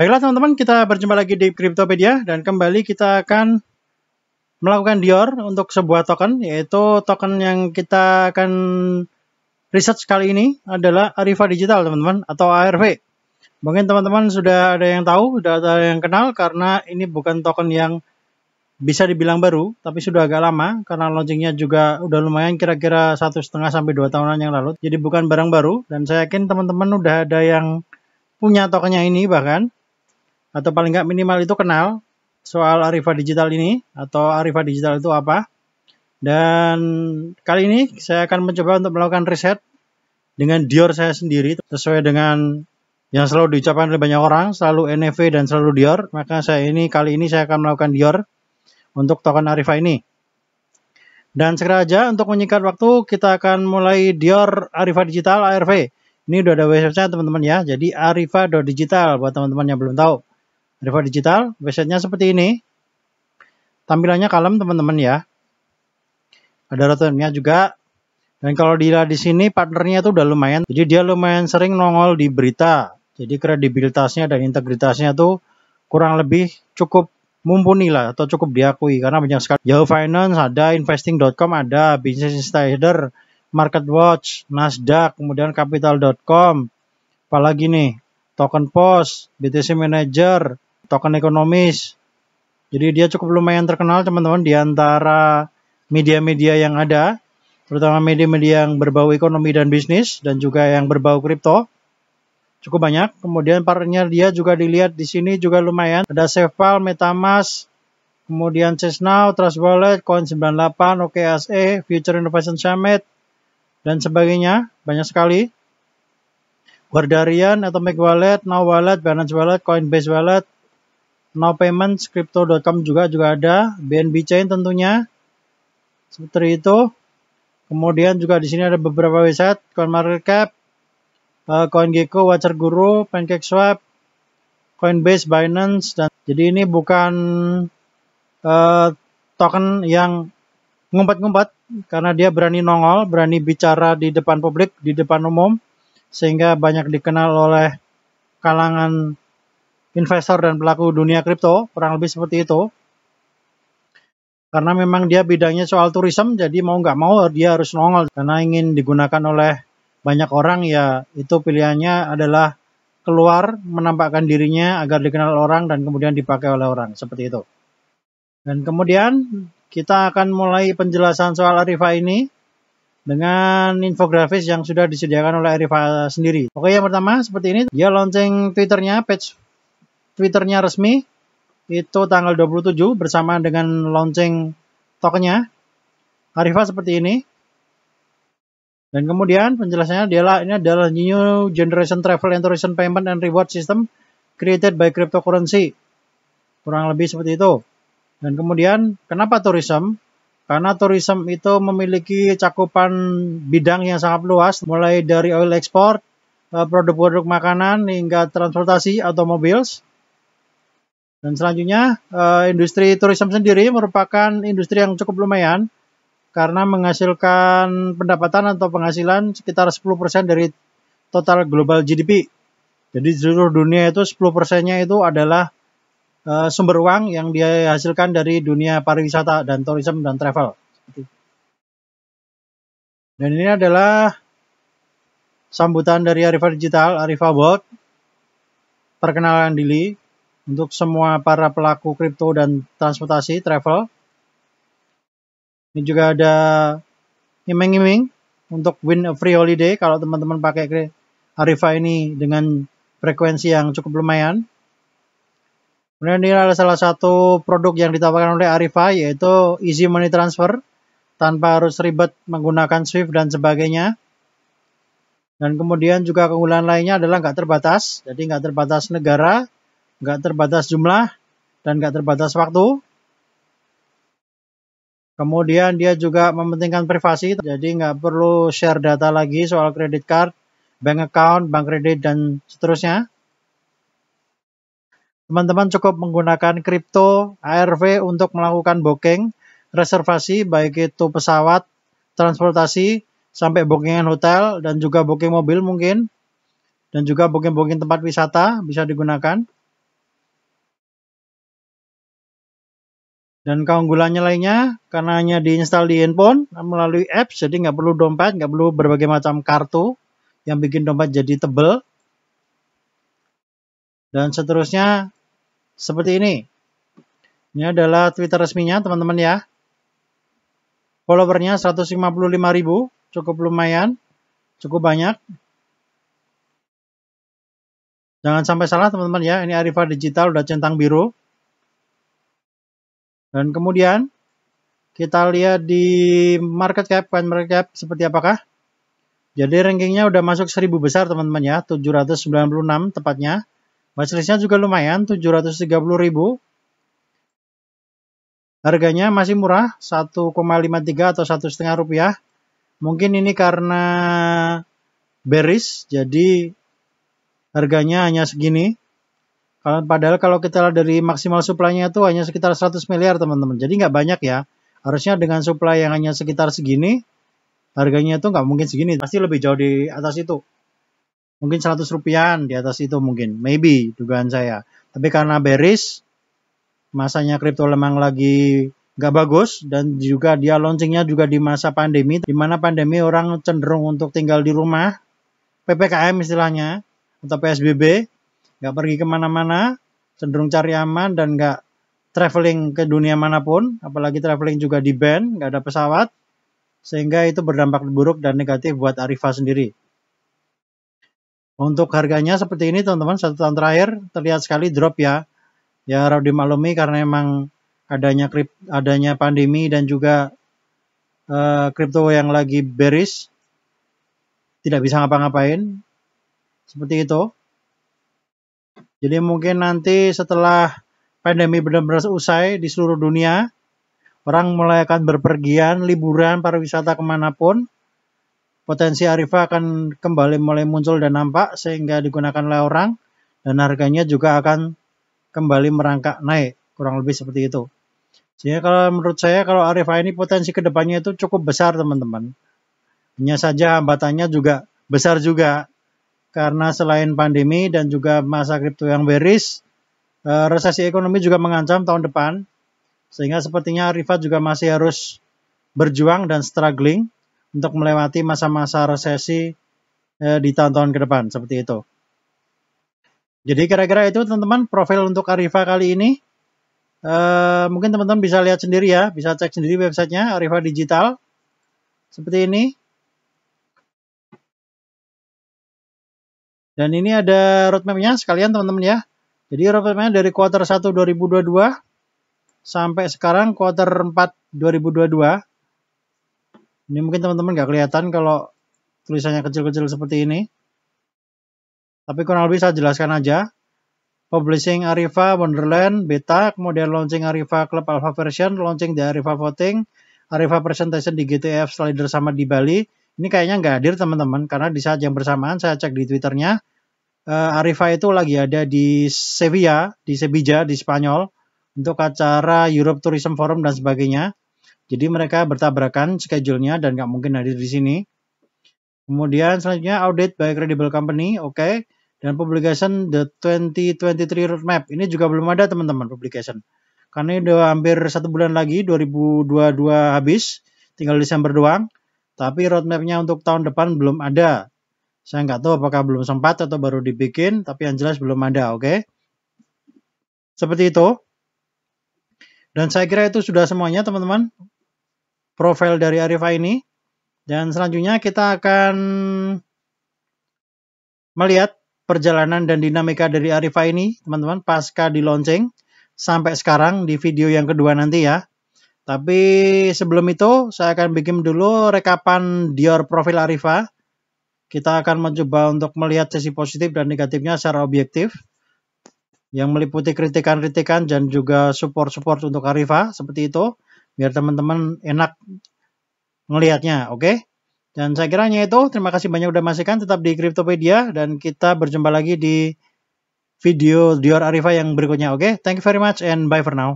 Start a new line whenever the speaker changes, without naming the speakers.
Baiklah teman-teman, kita berjumpa lagi di Cryptopedia dan kembali kita akan melakukan Dior untuk sebuah token, yaitu token yang kita akan research kali ini adalah Arifa Digital teman-teman, atau ARV. Mungkin teman-teman sudah ada yang tahu, sudah ada yang kenal, karena ini bukan token yang bisa dibilang baru, tapi sudah agak lama, karena launchingnya juga udah lumayan kira-kira satu setengah sampai dua tahunan yang lalu. Jadi bukan barang baru, dan saya yakin teman-teman udah ada yang punya tokennya ini bahkan atau paling nggak minimal itu kenal soal Arifah Digital ini atau Arifah Digital itu apa. Dan kali ini saya akan mencoba untuk melakukan riset dengan Dior saya sendiri sesuai dengan yang selalu diucapkan oleh banyak orang, selalu NFV dan selalu Dior. Maka saya ini kali ini saya akan melakukan Dior untuk token Arifah ini. Dan segera aja untuk menyikat waktu kita akan mulai Dior Arifah Digital ARV. Ini udah ada websitenya teman-teman ya. Jadi arifa.digital buat teman-teman yang belum tahu. Reverb digital, websitenya seperti ini. Tampilannya kalem teman-teman ya. Ada returnnya juga. Dan kalau dilihat di sini partnernya itu udah lumayan. Jadi dia lumayan sering nongol di berita. Jadi kredibilitasnya dan integritasnya tuh kurang lebih cukup mumpuni lah atau cukup diakui karena banyak sekali Yahoo Finance ada investing.com ada Business Insider Market Watch Nasdaq kemudian capital.com apalagi nih token post BTC Manager token ekonomis. Jadi dia cukup lumayan terkenal teman-teman di antara media-media yang ada, terutama media-media yang berbau ekonomi dan bisnis dan juga yang berbau kripto. Cukup banyak. Kemudian partnernya dia juga dilihat di sini juga lumayan. Ada Seval, Metamask, kemudian Chessnow, Trust Wallet, Coin98, OKSE, Future Innovation Summit, dan sebagainya. Banyak sekali. Guardarian, Atomic Wallet, Now Wallet, Balance Wallet, Coinbase Wallet, nopaymentscrypto.com juga juga ada, BNB Chain tentunya. Seperti itu. Kemudian juga di sini ada beberapa website, CoinMarketCap, eh, CoinGecko, Watcher Guru, PancakeSwap, Coinbase, Binance dan jadi ini bukan uh, token yang ngumpet-ngumpet karena dia berani nongol, berani bicara di depan publik, di depan umum sehingga banyak dikenal oleh kalangan investor dan pelaku dunia kripto, kurang lebih seperti itu. Karena memang dia bidangnya soal tourism, jadi mau nggak mau dia harus nongol. Karena ingin digunakan oleh banyak orang, ya itu pilihannya adalah keluar menampakkan dirinya agar dikenal orang dan kemudian dipakai oleh orang, seperti itu. Dan kemudian kita akan mulai penjelasan soal Arifa ini dengan infografis yang sudah disediakan oleh Arifa sendiri. Oke, yang pertama seperti ini, dia launching Twitternya, page Twitternya resmi itu tanggal 27 bersama dengan launching tokennya. Arifah seperti ini. Dan kemudian penjelasannya adalah ini adalah new generation travel and tourism payment and reward system created by cryptocurrency. Kurang lebih seperti itu. Dan kemudian kenapa tourism? Karena tourism itu memiliki cakupan bidang yang sangat luas mulai dari oil export, eh, produk-produk makanan hingga transportasi automobiles. Dan selanjutnya, eh, industri turisme sendiri merupakan industri yang cukup lumayan karena menghasilkan pendapatan atau penghasilan sekitar 10% dari total global GDP. Jadi seluruh dunia itu 10%-nya itu adalah eh, sumber uang yang dihasilkan dari dunia pariwisata dan tourism dan travel. Dan ini adalah sambutan dari Arifah Digital, Arifah World, perkenalan diri, untuk semua para pelaku kripto dan transportasi travel. Ini juga ada iming-iming untuk win a free holiday kalau teman-teman pakai Arifa ini dengan frekuensi yang cukup lumayan. Kemudian ini adalah salah satu produk yang ditawarkan oleh Arifa yaitu easy money transfer tanpa harus ribet menggunakan Swift dan sebagainya. Dan kemudian juga keunggulan lainnya adalah nggak terbatas, jadi nggak terbatas negara, nggak terbatas jumlah dan nggak terbatas waktu. Kemudian dia juga mementingkan privasi, jadi nggak perlu share data lagi soal kredit card, bank account, bank kredit, dan seterusnya. Teman-teman cukup menggunakan kripto ARV untuk melakukan booking, reservasi, baik itu pesawat, transportasi, sampai booking hotel, dan juga booking mobil mungkin, dan juga booking-booking tempat wisata bisa digunakan. Dan keunggulannya lainnya, karena hanya diinstal di handphone melalui app, jadi nggak perlu dompet, nggak perlu berbagai macam kartu yang bikin dompet jadi tebel. Dan seterusnya seperti ini. Ini adalah Twitter resminya teman-teman ya. Followernya 155 ribu, cukup lumayan, cukup banyak. Jangan sampai salah teman-teman ya, ini Arifa Digital udah centang biru. Dan kemudian kita lihat di market cap, coin market cap seperti apakah. Jadi rankingnya udah masuk 1000 besar teman-teman ya, 796 tepatnya. Watchlistnya juga lumayan, 730 ribu. Harganya masih murah, 1,53 atau satu setengah rupiah. Mungkin ini karena bearish, jadi harganya hanya segini padahal kalau kita lihat dari maksimal supply-nya itu hanya sekitar 100 miliar teman-teman. Jadi nggak banyak ya. Harusnya dengan supply yang hanya sekitar segini, harganya itu nggak mungkin segini. Pasti lebih jauh di atas itu. Mungkin 100 rupiah di atas itu mungkin. Maybe dugaan saya. Tapi karena bearish, masanya kripto lemang lagi nggak bagus dan juga dia launchingnya juga di masa pandemi di mana pandemi orang cenderung untuk tinggal di rumah PPKM istilahnya atau PSBB nggak pergi kemana-mana, cenderung cari aman dan nggak traveling ke dunia manapun, apalagi traveling juga di band, nggak ada pesawat, sehingga itu berdampak buruk dan negatif buat Arifa sendiri. Untuk harganya seperti ini teman-teman, satu tahun terakhir terlihat sekali drop ya. Ya harap dimaklumi karena emang adanya krip, adanya pandemi dan juga eh, kripto uh, yang lagi bearish tidak bisa ngapa-ngapain. Seperti itu. Jadi mungkin nanti setelah pandemi benar-benar usai di seluruh dunia, orang mulai akan berpergian, liburan, pariwisata kemanapun, potensi Arifa akan kembali mulai muncul dan nampak sehingga digunakan oleh orang dan harganya juga akan kembali merangkak naik, kurang lebih seperti itu. Jadi kalau menurut saya kalau Arifa ini potensi kedepannya itu cukup besar teman-teman. Hanya saja hambatannya juga besar juga karena selain pandemi dan juga masa kripto yang beris, eh, resesi ekonomi juga mengancam tahun depan. Sehingga sepertinya Rifat juga masih harus berjuang dan struggling untuk melewati masa-masa resesi eh, di tahun-tahun ke depan, seperti itu. Jadi kira-kira itu teman-teman profil untuk Arifa kali ini. Eh, mungkin teman-teman bisa lihat sendiri ya, bisa cek sendiri websitenya Arifa Digital. Seperti ini, Dan ini ada roadmapnya sekalian teman-teman ya. Jadi roadmapnya dari quarter 1 2022 sampai sekarang quarter 4 2022. Ini mungkin teman-teman nggak kelihatan kalau tulisannya kecil-kecil seperti ini. Tapi kurang lebih saya jelaskan aja. Publishing Arifa Wonderland Beta, kemudian launching Arifa Club Alpha Version, launching di Arifa Voting, Arifa Presentation di GTF Slider sama di Bali. Ini kayaknya nggak hadir teman-teman, karena di saat yang bersamaan saya cek di Twitternya, uh, eh, Arifa itu lagi ada di Sevilla, di Sevilla, di Spanyol untuk acara Europe Tourism Forum dan sebagainya. Jadi mereka bertabrakan schedule-nya dan nggak mungkin hadir di sini. Kemudian selanjutnya audit by credible company, oke. Okay. Dan publication the 2023 roadmap. Ini juga belum ada teman-teman publication. Karena ini udah hampir satu bulan lagi, 2022 habis, tinggal Desember doang. Tapi roadmapnya untuk tahun depan belum ada. Saya nggak tahu apakah belum sempat atau baru dibikin, tapi yang jelas belum ada, oke? Okay? Seperti itu. Dan saya kira itu sudah semuanya, teman-teman. Profil dari Arifa ini. Dan selanjutnya kita akan melihat perjalanan dan dinamika dari Arifa ini, teman-teman, pasca di launching sampai sekarang di video yang kedua nanti ya. Tapi sebelum itu, saya akan bikin dulu rekapan Dior profil Arifa kita akan mencoba untuk melihat sisi positif dan negatifnya secara objektif yang meliputi kritikan-kritikan dan juga support-support untuk Arifa seperti itu biar teman-teman enak melihatnya, oke? Okay? Dan saya kiranya itu, terima kasih banyak udah masukkan, tetap di Cryptopedia dan kita berjumpa lagi di video Dior Arifa yang berikutnya, oke? Okay? Thank you very much and bye for now.